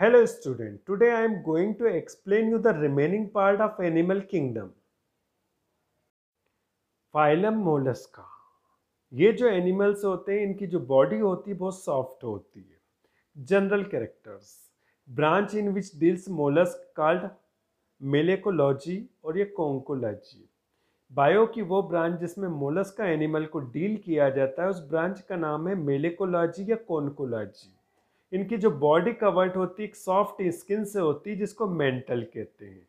Hello student today I am going to explain you the remaining part of animal kingdom phylum Mollusca ये जो animals होते हैं इनकी जो बॉडी होती है बहुत सॉफ्ट होती है general characters branch in which deals mollusc called malacology और ये कॉन्कोलॉजी बायो की वो ब्रांच जिसमें मोलस्क एनिमल को डील किया जाता है उस ब्रांच का नाम है मेलेकोलॉजी या कॉन्कोलॉजी इनकी जो बॉडी कवर्ड होती है एक सॉफ्ट स्किन से होती है जिसको मेंटल कहते हैं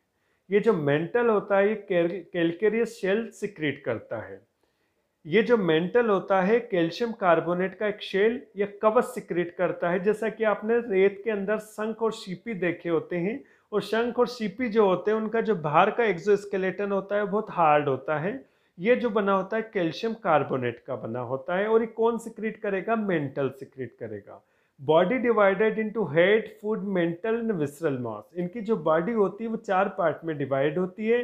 ये जो मेंटल होता है ये कैलकेरियस शेल सिक्रीट करता है ये जो मेंटल होता है कैल्शियम कार्बोनेट का एक शेल या कवच सिक्रेट करता है जैसा कि आपने रेत के अंदर शंख और सीपी देखे होते हैं और शंख और सीपी जो होते हैं उनका जो बाहर का एक्सोस्केलेटन होता है बहुत हार्ड होता है ये जो बना होता है कैल्शियम कार्बोनेट का बना होता है और ये कौन सिक्रेट करेगा मेंटल सिक्रेट करेगा body divided into head foot mantle and visceral mass इनकी जो बॉडी होती है वो चार पार्ट में डिवाइड होती है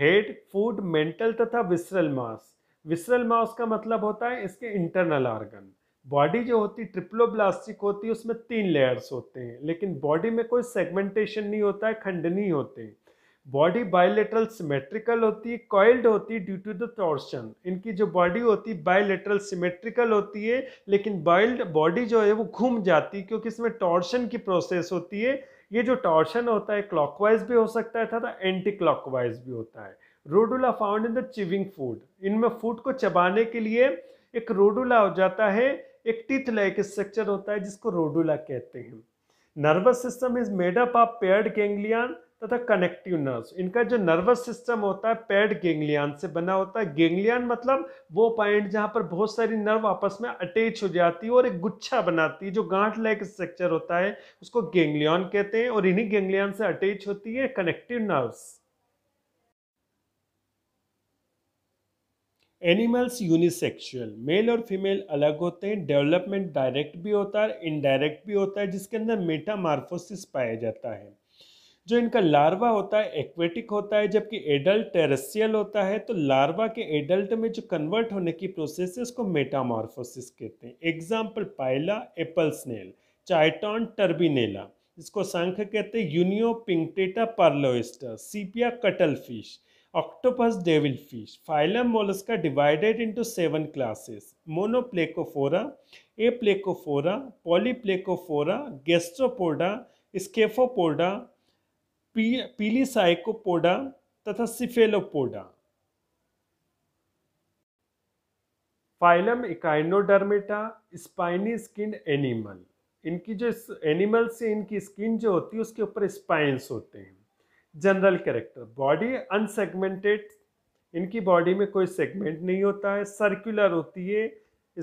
हेड फूड मेंटल तथा विसरल मास विसरल मास का मतलब होता है इसके इंटरनल ऑर्गन बॉडी जो होती है ट्रिप्लोब्लास्टिक होती है उसमें तीन लेयर्स होते हैं लेकिन बॉडी में कोई सेगमेंटेशन नहीं होता है खंड नहीं होते बॉडी बायोलेटरल सिमेट्रिकल होती है कॉइल्ड होती है ड्यू टू द टॉर्शन इनकी जो बॉडी होती है बायोलेटरल सिमेट्रिकल होती है लेकिन बाइल्ड बॉडी जो है वो घूम जाती है क्योंकि इसमें टॉर्शन की प्रोसेस होती है ये जो टॉर्शन होता है क्लॉकवाइज भी हो सकता है तथा एंटी क्लॉकवाइज भी होता है radula found in the chewing food इनमें फूड को चबाने के लिए एक रोडुला हो जाता है एक टीथ लाइक स्ट्रक्चर होता है जिसको रोडुला कहते हैं nervous system is made up of paired ganglion तथा कनेक्टिव नर्व्स इनका जो नर्वस सिस्टम होता है पैड गेंग्लियान से बना होता है गेंग्लियान मतलब वो पॉइंट जहाँ पर बहुत सारी नर्व आपस में अटैच हो जाती है और एक गुच्छा बनाती है जो गांठ लाइक स्ट्रक्चर होता है उसको गेंग्लियन कहते हैं और इन्हीं गेंग्लियान से अटैच होती है connective nerves animals unisexual male और फीमेल अलग होते हैं डेवलपमेंट डायरेक्ट भी होता है इनडायरेक्ट भी होता है जिसके अंदर मेटामार्फोसिस पाया जाता है जो इनका लार्वा होता है एक्वेटिक होता है जबकि एडल्ट टेरेसियल होता है तो लार्वा के एडल्ट में जो कन्वर्ट होने की प्रोसेस है उसको मेटामॉर्फोसिस कहते हैं example Pila apple snail Chiton Turbinella इसको शंख कहते हैं Unio Pinctada pearl oyster Sepia cuttlefish octopus devil fish phylum Mollusca divided into seven classes Monoplacophora Aplacophora Polyplacophora Gastropoda Scaphopoda पी, पीली साइकोपोडा तथा Cephalopoda phylum Echinodermata spiny skin animal इनकी जो animal से इनकी स्किन जो होती है उसके ऊपर स्पाइंस होते हैं जनरल कैरेक्टर बॉडी अनसेगमेंटेड इनकी बॉडी में कोई सेगमेंट नहीं होता है सर्कुलर होती है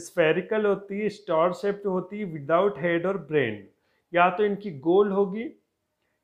स्फेरिकल होती है स्टार शेप्ड होती है विदाउट हेड और ब्रेन या तो इनकी गोल होगी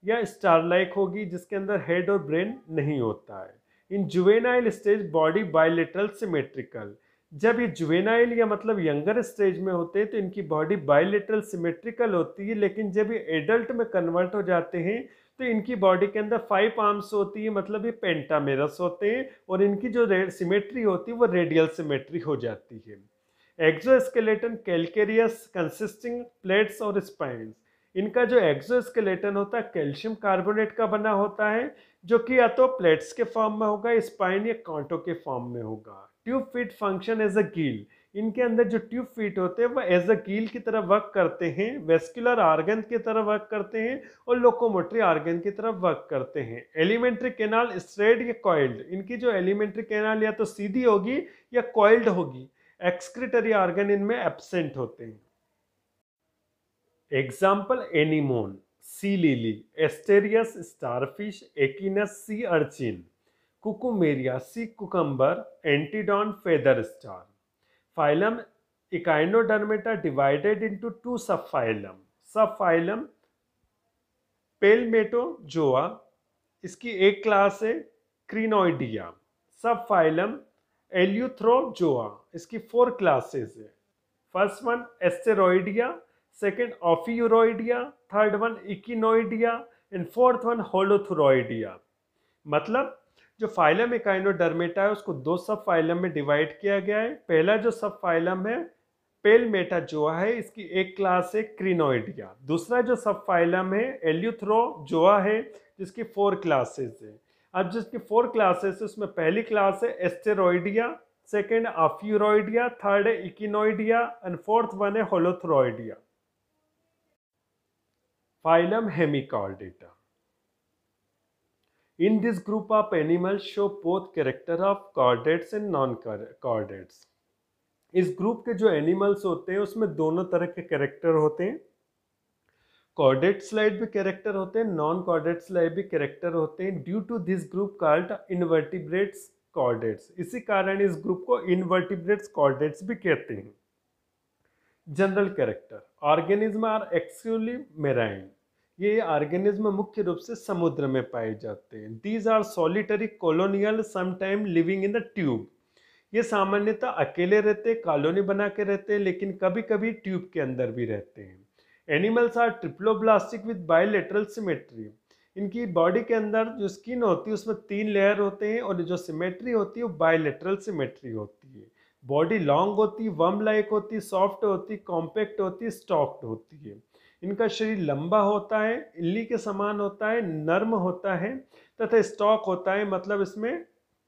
या स्टारलाइक होगी जिसके अंदर हेड और ब्रेन नहीं होता है in juvenile stage body bilateral symmetrical जब ये जुवेनाइल या मतलब यंगर स्टेज में होते हैं तो इनकी बॉडी बायोलिटरल सिमेट्रिकल होती है लेकिन जब ये एडल्ट में कन्वर्ट हो जाते हैं तो इनकी बॉडी के अंदर फाइव आर्म्स होती है मतलब ये पेंटामेरस होते हैं और इनकी जो सिमेट्री होती है वो रेडियल सिमेट्री हो जाती है एक्जोस्केलेटन कैलकेरियस कंसिस्टिंग प्लेट्स और स्पाइंस इनका जो एक्सोस्केलेटन होता है कैल्शियम कार्बोनेट का बना होता है जो कि या तो प्लेट्स के फॉर्म में होगा स्पाइन या कांटों के फॉर्म में होगा tube feet function as a gill इनके अंदर जो ट्यूब फीट होते हैं वह एज अ गील की तरह वर्क करते हैं वेस्कुलर आर्गन की तरह वर्क करते हैं और लोकोमोटरी आर्गन की तरह वर्क करते हैं एलिमेंट्री कैनाल स्ट्रेड या कॉइल्ड इनकी जो एलिमेंट्री कैनाल या तो सीधी होगी या कॉइल्ड होगी एक्सक्रिटरी आर्गन इनमें एबसेंट होते हैं example anemone sea lily Asterias starfish Echinus sea urchin Cucumaria sea cucumber Antedon feather star phylum Echinodermata divided into two subphylum subphylum zoa इसकी एक क्लास है क्रीनोइडिया सब फाइलम जोआ इसकी four classes है first one Asteroidea second Ophiuroidea third one Echinoidea and fourth one Holothuroidea मतलब जो phylum Echinodermata है उसको दो सब फाइलम में डिवाइड किया गया है पहला जो सब फाइलम है पेल मेटा जोआ है इसकी एक क्लास है क्रिनोइडिया दूसरा जो सब फाइलम है एल्यूथ्रो जोआ है जिसकी फोर क्लासेस है अब जिसकी फोर क्लासेस है उसमें पहली क्लास है एस्टेरोइडिया सेकेंड आफ्यूरोइडिया थर्ड है इकिनोइडिया एंड फोर्थ वन है होलोथ्रोइडिया Phylum Hemichordata. In this group of animals show both character of chordates and non-chordates. इस ग्रुप के जो एनिमल्स होते हैं उसमें दोनों तरह के कैरेक्टर होते हैं कॉर्डेट स्लाइड भी कैरेक्टर होते हैं नॉन कॉर्डेट स्लाइड भी कैरेक्टर होते हैं due to this group called invertebrates chordates इसी कारण इस ग्रुप को इनवर्टिब्रेट्स कॉर्डेट्स भी कहते हैं general character organism are actually marine ये ऑर्गेनिज्म मुख्य रूप से समुद्र में पाए जाते हैं these are solitary colonial sometime living in the tube ये सामान्यतः अकेले रहते कॉलोनी बना के रहते हैं लेकिन कभी कभी ट्यूब के अंदर भी रहते हैं animals are triploblastic with bilateral symmetry इनकी बॉडी के अंदर जो स्किन होती है उसमें तीन लेयर होते हैं और जो सिमेट्री होती है वो बायोलेटरल सिमेट्री होती है बॉडी लॉन्ग होती है वम लाइक होती सॉफ्ट होती कॉम्पैक्ट होती स्टॉक्ड होती है इनका शरीर लंबा होता है इल्ली के समान होता है नर्म होता है तथा स्टॉक होता है मतलब इसमें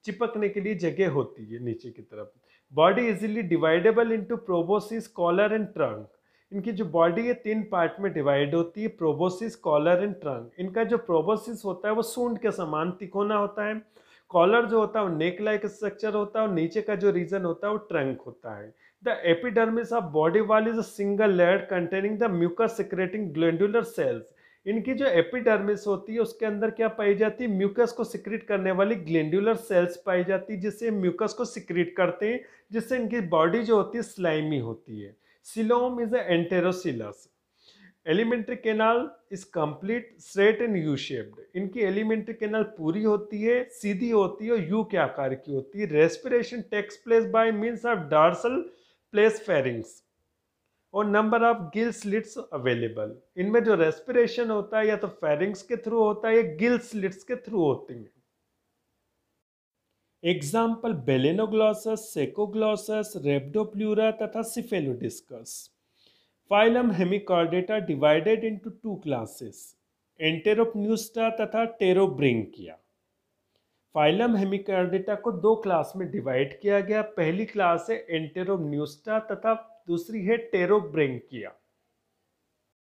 चिपकने के लिए जगह होती है नीचे की तरफ body easily dividable into proboscis collar and trunk इनकी जो बॉडी है तीन पार्ट में डिवाइड होती है प्रोबोसिस कॉलर एंड ट्रंक इनका जो प्रोबोसिस होता है वो सूंड के समान तिकोना होता है कॉलर जो होता है वो नेक लाइक स्ट्रक्चर होता है और नीचे का जो रीजन होता है वो ट्रंक होता है The epidermis of body wall is a single layer containing the mucus secreting glandular cells. इनकी जो एपिडर्मिस होती है उसके अंदर क्या पाई जाती है म्यूकस को सिक्रीट करने वाली ग्लैंडुलर सेल्स पाई जाती है जिससे म्यूकस को सिक्रीट करते हैं जिससे इनकी बॉडी जो होती है स्लाइमी होती है coelom is enterocoelous alimentary canal is complete straight and U shaped इनकी एलिमेंट्री केनाल पूरी होती है सीधी होती है और यू के आकार की होती है respiration takes place by means of dorsal place pharynx और number of gill slits available इनमें जो रेस्पिरेशन होता है या तो फेरिंग्स के थ्रू होता है या गिल स्लिट्स के थ्रू होती है एग्जाम्पल बेलेनोग्लॉसस सेकोग्लॉसस रेबडोप्लूरा तथा Cephalodiscus phylum Hemichordata divided into two classes Enteropneusta तथा टेरोब्रिंकिया फाइलम हेमिकार्डिटा को दो क्लास में डिवाइड किया गया पहली क्लास है एंटेरोम्यूस्टा तथा दूसरी है टेरोब्रेंकिया